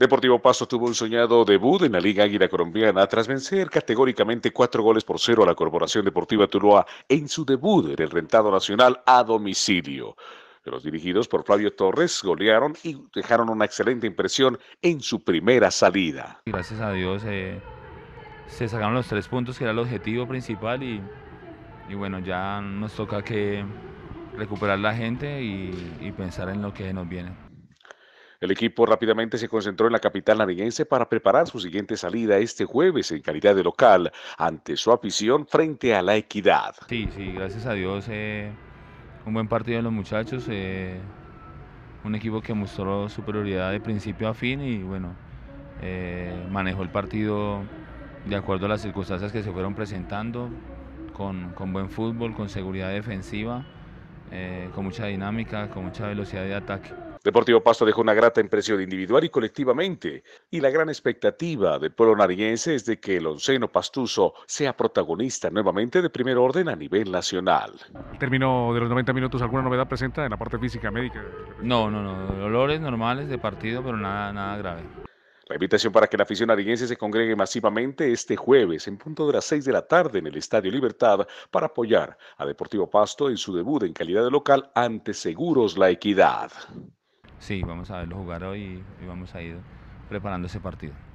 Deportivo Paso tuvo un soñado debut en la Liga Águila Colombiana tras vencer categóricamente cuatro goles por cero a la Corporación Deportiva Tuluá en su debut en el Rentado Nacional a domicilio. Los dirigidos por Flavio Torres golearon y dejaron una excelente impresión en su primera salida. Gracias a Dios eh, se sacaron los tres puntos que era el objetivo principal y, bueno, ya nos toca que recuperar la gente y pensar en lo que nos viene. El equipo rápidamente se concentró en la capital nariñense para preparar su siguiente salida este jueves en calidad de local ante su afición frente a la equidad. Sí, sí, gracias a Dios. Eh, un buen partido de los muchachos. Eh, un equipo que mostró superioridad de principio a fin y bueno, eh, manejó el partido de acuerdo a las circunstancias que se fueron presentando, con, buen fútbol, con seguridad defensiva, con mucha dinámica, con mucha velocidad de ataque. Deportivo Pasto dejó una grata impresión individual y colectivamente, y la gran expectativa del pueblo nariñense es de que el onceno pastuso sea protagonista nuevamente de primer orden a nivel nacional. ¿Terminó de los 90 minutos, ¿alguna novedad presenta en la parte física médica? No, no, no, dolores normales de partido, pero nada, nada grave. La invitación para que la afición nariñense se congregue masivamente este jueves en punto de las 6 de la tarde en el Estadio Libertad para apoyar a Deportivo Pasto en su debut en calidad de local ante Seguros La Equidad. Sí, vamos a verlo jugar hoy y vamos a ir preparando ese partido.